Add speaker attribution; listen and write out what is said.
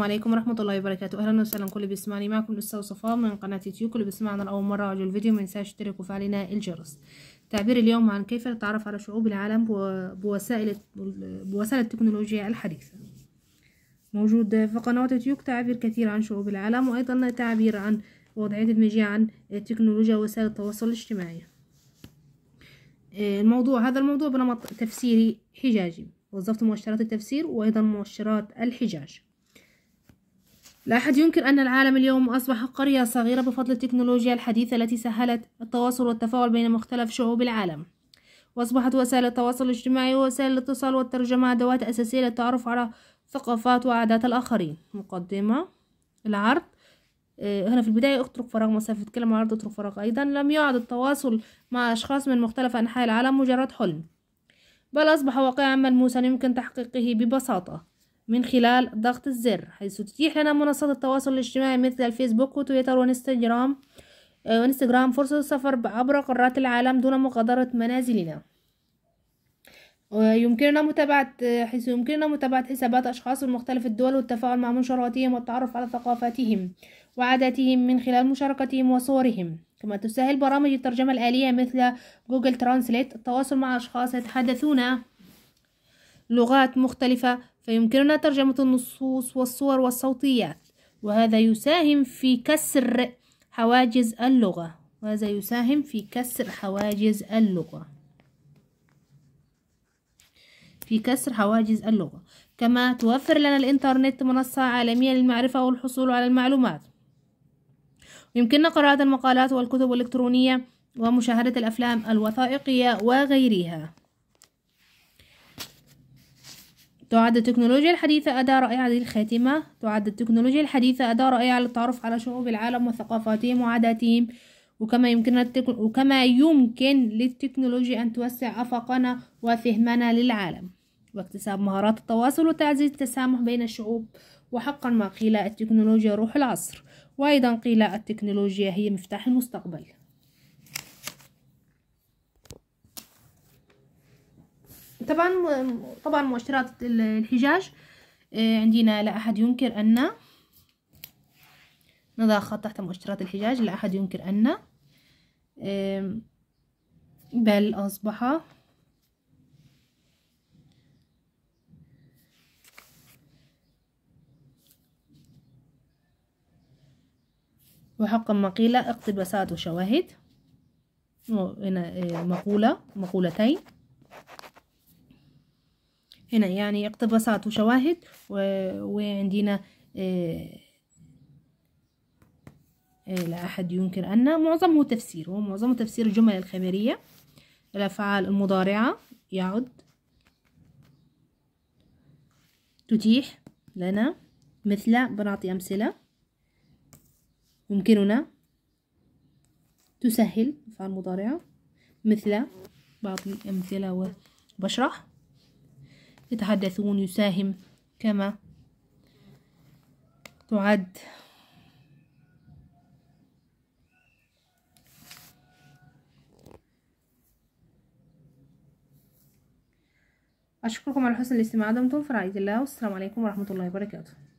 Speaker 1: السلام عليكم ورحمة الله وبركاته أهلا وسهلا كل بيسمعني معكم الأستاذ صفاء من قناة يوتيوب كل بيسمعنا لأول مرة على الفيديو ما ينساش يشترك وفعلنا الجرس تعبير اليوم عن كيف نتعرف على شعوب العالم بوسائل بوسائل التكنولوجيا الحديثة موجود في قناة يوتيوب تعبير كثير عن شعوب العالم وأيضا تعبير عن وضعية المجيء عن التكنولوجيا ووسائل التواصل الاجتماعي الموضوع هذا الموضوع بنمط تفسيري حجاجي وظفت مؤشرات التفسير وأيضا مؤشرات الحجاج لا أحد ينكر أن العالم اليوم أصبح قرية صغيرة بفضل التكنولوجيا الحديثة التي سهلت التواصل والتفاعل بين مختلف شعوب العالم وأصبحت وسائل التواصل الاجتماعي ووسائل الاتصال والترجمة أدوات أساسية للتعرف على ثقافات وعادات الآخرين مقدمة العرض آه، هنا في البداية اترك فراغ مسافة كلمة عرض اترك فراغ أيضا لم يعد التواصل مع أشخاص من مختلف أنحاء العالم مجرد حلم بل أصبح واقعا ملموسا يمكن تحقيقه ببساطة من خلال ضغط الزر حيث تتيح لنا منصات التواصل الاجتماعي مثل الفيسبوك وتويتر وانستجرام آه، وانستجرام فرصة السفر عبر قارات العالم دون مغادرة منازلنا يمكننا متابعة آه، حيث يمكننا متابعة حسابات أشخاص من مختلف الدول والتفاعل مع منشوراتهم والتعرف على ثقافاتهم وعاداتهم من خلال مشاركتهم وصورهم كما تسهل برامج الترجمة الآلية مثل جوجل ترانسليت التواصل مع أشخاص يتحدثون لغات مختلفة فيمكننا ترجمة النصوص والصور والصوتيات وهذا يساهم في كسر حواجز اللغة وهذا يساهم في كسر حواجز اللغة في كسر حواجز اللغة كما توفر لنا الإنترنت منصة عالمية للمعرفة والحصول على المعلومات يمكننا قراءة المقالات والكتب الإلكترونية ومشاهدة الأفلام الوثائقية وغيرها تعد التكنولوجيا الحديثة أداة رائعة للخاتمة تعد التكنولوجيا الحديثة أداة رائعة للتعرف على شعوب العالم وثقافاتهم وعاداتهم وكما يمكن وكما يمكن للتكنولوجيا أن توسع آفاقنا وفهمنا للعالم واكتساب مهارات التواصل وتعزيز التسامح بين الشعوب وحقا ما قيل التكنولوجيا روح العصر وأيضا قيل التكنولوجيا هي مفتاح المستقبل طبعا طبعا مؤشرات الحجاج آه، عندنا لا أحد ينكر أن نضع خط تحت مؤشرات الحجاج لا أحد ينكر أن بل أصبح وحقا ما قيل اقتباسات وشواهد هنا آه، مقولة مقولتين هنا يعني اقتباسات وشواهد و... وعندنا آه، آه، لا أحد ينكر أن معظمه تفسير ومعظمه تفسير الجمل الخبرية الأفعال المضارعة يعد تتيح لنا مثل بنعطي أمثلة يمكننا تسهل أفعال مضارعة مثل بعطي أمثلة وبشرح يتحدثون يساهم كما تعد أشكركم على حسن الاستماع دمتم في رعاية الله والسلام عليكم ورحمة الله وبركاته